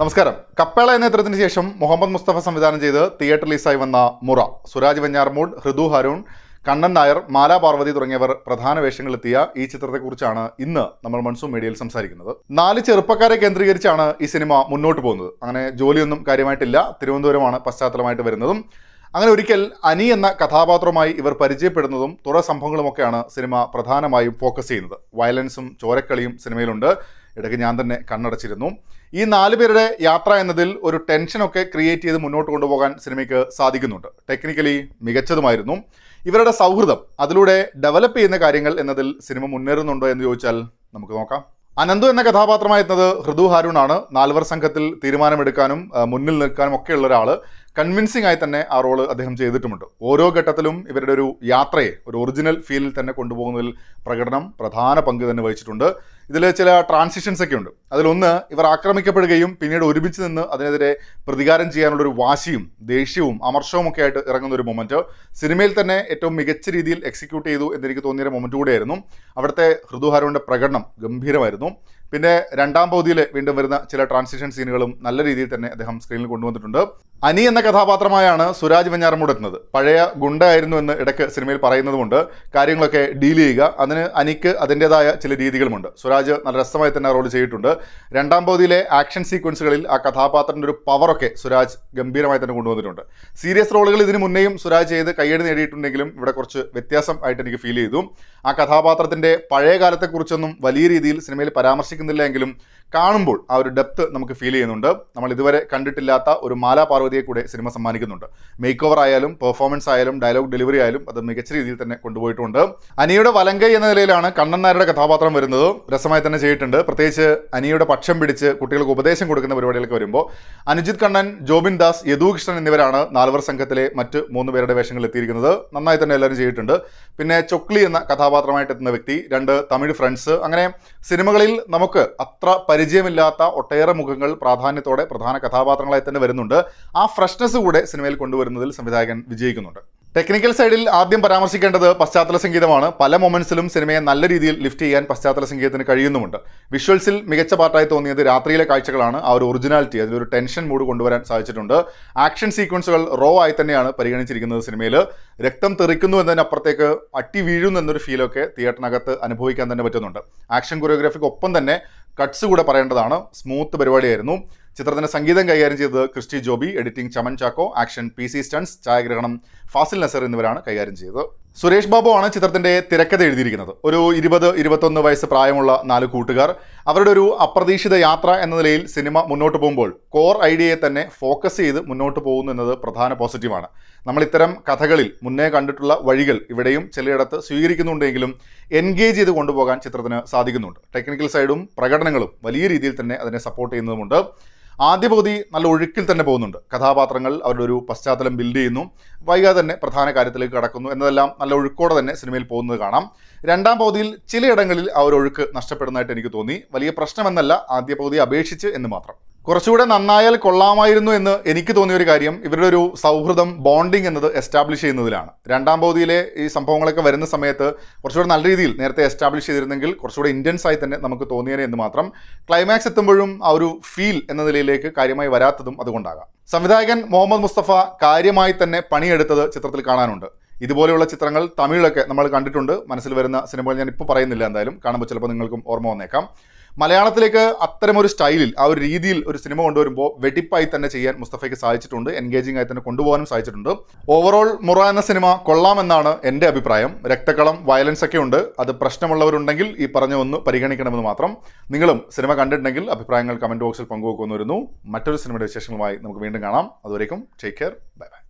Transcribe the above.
നമസ്കാരം കപ്പേള നേതൃത്വത്തിന് ശേഷം മുഹമ്മദ് മുസ്തഫ സംവിധാനം ചെയ്ത് തിയേറ്റർ റിലീസായി വന്ന മുറ സുരാജ് വെഞ്ഞാർമൂട് ഹൃദു ഹരുൺ കണ്ണൻ നായർ മാല പാർവതി തുടങ്ങിയവർ പ്രധാന വേഷങ്ങളെത്തിയ ഈ ചിത്രത്തെക്കുറിച്ചാണ് ഇന്ന് നമ്മൾ മൺസൂൺ മീഡിയയിൽ സംസാരിക്കുന്നത് നാല് ചെറുപ്പക്കാരെ കേന്ദ്രീകരിച്ചാണ് ഈ സിനിമ മുന്നോട്ട് പോകുന്നത് അങ്ങനെ ജോലിയൊന്നും കാര്യമായിട്ടില്ല തിരുവനന്തപുരമാണ് പശ്ചാത്തലമായിട്ട് വരുന്നതും അങ്ങനെ ഒരിക്കൽ അനി എന്ന കഥാപാത്രവുമായി ഇവർ പരിചയപ്പെടുന്നതും തുറ സംഭവങ്ങളുമൊക്കെയാണ് സിനിമ പ്രധാനമായും ഫോക്കസ് ചെയ്യുന്നത് വയലൻസും ചോരക്കളിയും സിനിമയിലുണ്ട് ഇടയ്ക്ക് ഞാൻ തന്നെ കണ്ണടച്ചിരുന്നു ഈ നാല് പേരുടെ യാത്ര എന്നതിൽ ഒരു ടെൻഷനൊക്കെ ക്രിയേറ്റ് ചെയ്ത് മുന്നോട്ട് കൊണ്ടുപോകാൻ സിനിമയ്ക്ക് സാധിക്കുന്നുണ്ട് ടെക്നിക്കലി മികച്ചതുമായിരുന്നു ഇവരുടെ സൗഹൃദം അതിലൂടെ ഡെവലപ്പ് ചെയ്യുന്ന കാര്യങ്ങൾ എന്നതിൽ സിനിമ മുന്നേറുന്നുണ്ടോ എന്ന് ചോദിച്ചാൽ നമുക്ക് നോക്കാം അനന്തു എന്ന കഥാപാത്രമായിരുന്നത് ഹൃദു ഹാരൂൺ ആണ് നാലുവർ സംഘത്തിൽ തീരുമാനമെടുക്കാനും മുന്നിൽ നിൽക്കാനും ഒക്കെയുള്ള ഒരാൾ കൺവിൻസിങ് ആയി തന്നെ ആ റോൾ അദ്ദേഹം ചെയ്തിട്ടുമുണ്ട് ഓരോ ഘട്ടത്തിലും ഇവരുടെ ഒരു യാത്രയെ ഒരു ഒറിജിനൽ ഫീലിൽ തന്നെ കൊണ്ടുപോകുന്നതിൽ പ്രകടനം പ്രധാന പങ്ക് തന്നെ വഹിച്ചിട്ടുണ്ട് ഇതിൽ ചില ട്രാൻസിഷൻസ് ഒക്കെ ഉണ്ട് അതിലൊന്ന് ഇവർ ആക്രമിക്കപ്പെടുകയും പിന്നീട് ഒരുമിച്ച് നിന്ന് അതിനെതിരെ പ്രതികാരം ചെയ്യാനുള്ള ഒരു വാശിയും ദേഷ്യവും അമർഷവും ഒക്കെ ആയിട്ട് ഇറങ്ങുന്ന ഒരു മൊമെൻറ്റ് സിനിമയിൽ തന്നെ ഏറ്റവും മികച്ച രീതിയിൽ എക്സിക്യൂട്ട് ചെയ്തു എന്നെനിക്ക് തോന്നിയ മൊമെൻറ്റ് കൂടെയായിരുന്നു അവിടുത്തെ ഹൃദുഹാരോൻ്റെ പ്രകടനം ഗംഭീരമായിരുന്നു പിന്നെ രണ്ടാം പകുതിയിൽ വീണ്ടും വരുന്ന ചില ട്രാൻസിഷൻ സീനുകളും നല്ല രീതിയിൽ തന്നെ അദ്ദേഹം സ്ക്രീനിൽ കൊണ്ടുവന്നിട്ടുണ്ട് അനി എന്ന കഥാപാത്രമായാണ് സുരാജ് വെഞ്ഞാറമൂട് എത്തുന്നത് പഴയ ഗുണ്ടായിരുന്നു എന്ന് ഇടയ്ക്ക് സിനിമയിൽ പറയുന്നതുകൊണ്ട് കാര്യങ്ങളൊക്കെ ഡീൽ ചെയ്യുക അതിന് അനിക്ക് അതിൻ്റെതായ ചില രീതികളുമുണ്ട് സുരാജ് നല്ല രസമായി തന്നെ റോൾ ചെയ്തിട്ടുണ്ട് രണ്ടാം പകുതിയിലെ ആക്ഷൻ സീക്വൻസുകളിൽ ആ കഥാപാത്രത്തിൻ്റെ ഒരു പവറൊക്കെ സുരാജ് ഗംഭീരമായി തന്നെ കൊണ്ടുവന്നിട്ടുണ്ട് സീരിയസ് റോളുകൾ ഇതിനു മുന്നേയും സുരാജ് ചെയ്ത് കയ്യടി നേടിയിട്ടുണ്ടെങ്കിലും ഇവിടെ കുറച്ച് വ്യത്യാസം ആയിട്ട് എനിക്ക് ഫീൽ ചെയ്തു ആ കഥാപാത്രത്തിൻ്റെ പഴയ കാലത്തെക്കുറിച്ചൊന്നും വലിയ രീതിയിൽ സിനിമയിൽ പരാമർശിക്കുന്നു പ്രതീക്ഷിക്കുന്നില്ല എങ്കിലും കാണുമ്പോൾ ആ ഒരു ഡെപ്ത് നമുക്ക് ഫീൽ ചെയ്യുന്നുണ്ട് നമ്മൾ ഇതുവരെ കണ്ടിട്ടില്ലാത്ത ഒരു മാലാ പാർവതിയെ കൂടെ സിനിമ സമ്മാനിക്കുന്നുണ്ട് മേക്ക് ഓവർ ആയാലും പെർഫോമൻസ് ആയാലും ഡയലോഗ് ഡെലിവറി ആയാലും അത് മികച്ച രീതിയിൽ തന്നെ കൊണ്ടുപോയിട്ടുണ്ട് അനിയുടെ വലങ്കൈ എന്ന നിലയിലാണ് കണ്ണൻ നായരുടെ കഥാപാത്രം വരുന്നത് രസമായി തന്നെ ചെയ്തിട്ടുണ്ട് പ്രത്യേകിച്ച് അനിയുടെ പക്ഷം പിടിച്ച് കുട്ടികൾക്ക് ഉപദേശം കൊടുക്കുന്ന പരിപാടികളൊക്കെ വരുമ്പോൾ അനുജിത് കണ്ണൻ ജോബിൻ ദാസ് യദുകൃഷ്ണൻ എന്നിവരാണ് നാലുവർ സംഘത്തിലെ മറ്റ് മൂന്ന് പേരുടെ വേഷങ്ങളിൽ എത്തിയിരിക്കുന്നത് നന്നായി തന്നെ എല്ലാവരും ചെയ്തിട്ടുണ്ട് പിന്നെ ചൊക്ലി എന്ന കഥാപാത്രമായിട്ട് എത്തുന്ന വ്യക്തി രണ്ട് തമിഴ് ഫ്രണ്ട്സ് അങ്ങനെ സിനിമകളിൽ നമുക്ക് നമുക്ക് അത്ര പരിചയമില്ലാത്ത ഒട്ടേറെ മുഖങ്ങൾ പ്രാധാന്യത്തോടെ പ്രധാന കഥാപാത്രങ്ങളായി തന്നെ വരുന്നുണ്ട് ആ ഫ്രഷ്നെസ് കൂടെ സിനിമയിൽ കൊണ്ടുവരുന്നതിൽ സംവിധായകൻ വിജയിക്കുന്നുണ്ട് ടെക്നിക്കൽ സൈഡിൽ ആദ്യം പരാമർശിക്കേണ്ടത് പശ്ചാത്തല സംഗീതമാണ് പല മൊമെന്റ്സിലും സിനിമയെ നല്ല രീതിയിൽ ലിഫ്റ്റ് ചെയ്യാൻ പശ്ചാത്തല സംഗീതത്തിന് കഴിയുന്നുമുണ്ട് വിഷ്വൽസിൽ മികച്ച പാട്ടായി തോന്നിയത് രാത്രിയിലെ കാഴ്ചകളാണ് ആ ഒരു ഒറിജിനാലിറ്റി അതിലൊരു ടെൻഷൻ മൂഡ് കൊണ്ടുവരാൻ സാധിച്ചിട്ടുണ്ട് ആക്ഷൻ സീക്വൻസുകൾ റോ ആയി തന്നെയാണ് പരിഗണിച്ചിരിക്കുന്നത് സിനിമയിൽ രക്തം തെറിക്കുന്നു എന്നതിനപ്പുറത്തേക്ക് അട്ടി വീഴുന്നു എന്നൊരു ഫീലൊക്കെ തിയേറ്ററിനകത്ത് അനുഭവിക്കാൻ തന്നെ പറ്റുന്നുണ്ട് ആക്ഷൻ കൊറിയോഗ്രാഫിക്ക് ഒപ്പം തന്നെ കട്ട്സ് കൂടെ പറയേണ്ടതാണ് സ്മൂത്ത് പരിപാടിയായിരുന്നു ചിത്രത്തിന്റെ സംഗീതം കൈകാര്യം ചെയ്തത് Christy Joby editing Chaman Chacko action P C stunts ഛായാഗ്രഹണം ഫാസിൽ നസർ എന്നിവരാണ് കൈകാര്യം ചെയ്തത് സുരേഷ് ബാബു ആണ് ചിത്രത്തിന്റെ തിരക്കഥ എഴുതിയിരിക്കുന്നത് ഒരു ഇരുപത് ഇരുപത്തൊന്ന് വയസ്സ് പ്രായമുള്ള നാല് കൂട്ടുകാർ അവരുടെ ഒരു അപ്രതീക്ഷിത യാത്ര എന്ന നിലയിൽ സിനിമ മുന്നോട്ട് പോകുമ്പോൾ കോർ ഐഡിയയെ തന്നെ ഫോക്കസ് ചെയ്ത് മുന്നോട്ട് പോകുന്നു എന്നത് പ്രധാന പോസിറ്റീവാണ് നമ്മൾ ഇത്തരം കഥകളിൽ മുന്നേ കണ്ടിട്ടുള്ള വഴികൾ ഇവിടെയും ചിലയിടത്ത് സ്വീകരിക്കുന്നുണ്ടെങ്കിലും എൻഗേജ് ചെയ്ത് കൊണ്ടുപോകാൻ ചിത്രത്തിന് സാധിക്കുന്നുണ്ട് ടെക്നിക്കൽ സൈഡും പ്രകടനങ്ങളും വലിയ രീതിയിൽ തന്നെ അതിനെ സപ്പോർട്ട് ചെയ്യുന്നതുമുണ്ട് ആദ്യ പകുതി നല്ല ഒഴുക്കിൽ തന്നെ പോകുന്നുണ്ട് കഥാപാത്രങ്ങൾ അവരുടെ ഒരു പശ്ചാത്തലം ബിൽഡ് ചെയ്യുന്നു വൈകാതെ തന്നെ പ്രധാന കാര്യത്തിലേക്ക് കടക്കുന്നു എന്നതെല്ലാം നല്ല ഒഴുക്കോടെ തന്നെ സിനിമയിൽ പോകുന്നത് കാണാം രണ്ടാം പകുതിയിൽ ചിലയിടങ്ങളിൽ ആ ഒരു ഒഴുക്ക് നഷ്ടപ്പെടുന്നതായിട്ട് എനിക്ക് തോന്നി വലിയ പ്രശ്നമെന്നല്ല ആദ്യ പകുതി അപേക്ഷിച്ച് എന്ന് മാത്രം കുറച്ചുകൂടെ നന്നായാൽ കൊള്ളാമായിരുന്നു എന്ന് എനിക്ക് തോന്നിയ ഒരു കാര്യം ഇവരുടെ ഒരു സൗഹൃദം ബോണ്ടിങ് എന്നത് എസ്റ്റാബ്ലിഷ് ചെയ്യുന്നതിലാണ് രണ്ടാം പകുതിയിലെ ഈ സംഭവങ്ങളൊക്കെ വരുന്ന സമയത്ത് കുറച്ചുകൂടെ നല്ല രീതിയിൽ നേരത്തെ എസ്റ്റാബ്ലിഷ് ചെയ്തിരുന്നെങ്കിൽ കുറച്ചുകൂടെ ഇന്റൻസ് ആയി തന്നെ നമുക്ക് തോന്നിയേനെ എന്ന് മാത്രം ക്ലൈമാക്സ് എത്തുമ്പോഴും ആ ഒരു ഫീൽ എന്ന നിലയിലേക്ക് കാര്യമായി വരാത്തതും അതുകൊണ്ടാകാം സംവിധായകൻ മുഹമ്മദ് മുസ്തഫ കാര്യമായി തന്നെ പണിയെടുത്തത് ചിത്രത്തിൽ കാണാനുണ്ട് ഇതുപോലെയുള്ള ചിത്രങ്ങൾ തമിഴിലൊക്കെ നമ്മൾ കണ്ടിട്ടുണ്ട് മനസ്സിൽ വരുന്ന സിനിമകൾ ഞാൻ ഇപ്പോൾ പറയുന്നില്ല എന്തായാലും കാണുമ്പോൾ ചിലപ്പോൾ നിങ്ങൾക്കും ഓർമ്മ വന്നേക്കാം മലയാളത്തിലേക്ക് അത്തരമൊരു സ്റ്റൈലിൽ ആ ഒരു രീതിയിൽ ഒരു സിനിമ കൊണ്ടുവരുമ്പോൾ വെടിപ്പായി തന്നെ ചെയ്യാൻ മുസ്തഫയ്ക്ക് സാധിച്ചിട്ടുണ്ട് എൻഗേജിംഗ് ആയി തന്നെ കൊണ്ടുപോകാനും സാധിച്ചിട്ടുണ്ട് ഓവറോൾ മുറ എന്ന സിനിമ കൊള്ളാമെന്നാണ് എൻ്റെ അഭിപ്രായം രക്തക്കളം വയലൻസ് ഒക്കെ ഉണ്ട് അത് പ്രശ്നമുള്ളവരുണ്ടെങ്കിൽ ഈ പറഞ്ഞ ഒന്ന് പരിഗണിക്കണമെന്ന് മാത്രം നിങ്ങളും സിനിമ കണ്ടിട്ടുണ്ടെങ്കിൽ അഭിപ്രായങ്ങൾ കമൻറ്റ് ബോക്സിൽ പങ്കുവെക്കുമെന്ന് വരുന്നു മറ്റൊരു സിനിമയുടെ വിശേഷങ്ങളുമായി നമുക്ക് വീണ്ടും കാണാം അതുവരേക്കും ടേക്ക് കെയർ ബൈ ബൈ